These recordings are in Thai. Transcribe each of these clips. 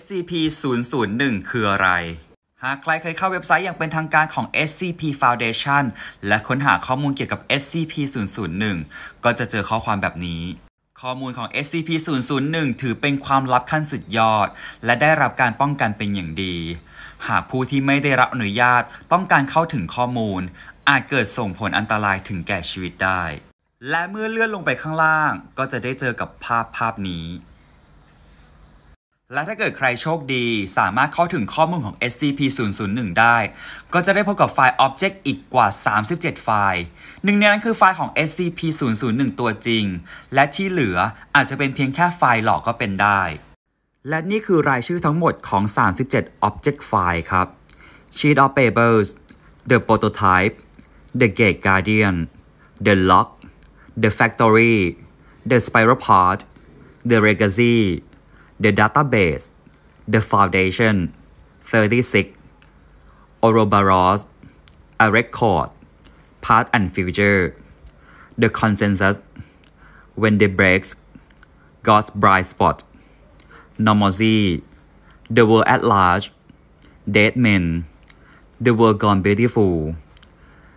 SCP-001 คืออะไร หากใครเคยเข้าเว็บไซต์อย่างเป็นทางการของ SCP Foundation และค้นหาข้อมูลเกี่ยวกับ SCP-001 ก็จะเจอข้อความแบบนี้ ข้อมูลของ SCP-001 ถือเป็นความลับขั้นสุดยอด และได้รับการป้องกันเป็นอย่างดี หากผู้ที่ไม่ได้รับอนุญาต ต้องการเข้าถึงข้อมูล อาจเกิดส่งผลอันตรายถึงแก่ชีวิตได้ และเมื่อเลื่อนลงไปข้างล่าง ก็จะได้เจอกับภาพภาพนี้และถ้าเกิดใครโชคดีสามารถเข้าถึงข้อมูลของ SCP-001 ได้ ก็จะได้พบกับไฟล์ Object อีกกว่า 37 ไฟล์ หนึ่งในนั้นคือไฟล์ของ SCP-001 ตัวจริง และที่เหลืออาจจะเป็นเพียงแค่ไฟล์หลอกก็เป็นได้ และนี่คือรายชื่อทั้งหมดของ 37 Object File ครับ Sheet of Papers The Prototype The Gate Guardian The Lock The Factory The Spiral Pod The Legacy the database, the foundation, 36, Ouroboros, a record, past and future, the consensus, when the breaks, God's bright spot, normalcy, the world at large, dead men, the world gone beautiful,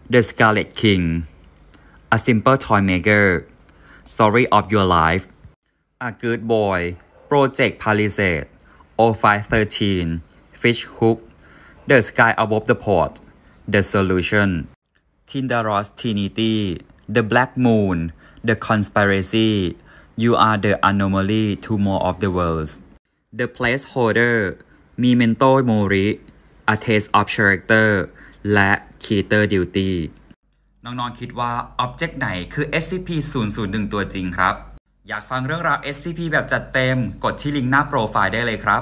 the scarlet king, a simple toy maker, story of your life, a good boy, โปรเจกต์พาลิเซต O513 Fish Hook The Sky Above the Port The Solution Tindaros Trinity The Black Moon The Conspiracy You Are the Anomaly to More of the Worlds The Placeholder Memento Mori A Taste of Character และ Keter Duty น้องๆคิดว่าอ็อบเจกต์ไหนคือ SCP-001 ตัวจริงครับอยากฟังเรื่องราว SCP แบบจัดเต็ม กดที่ลิงก์หน้าโปรไฟล์ได้เลยครับ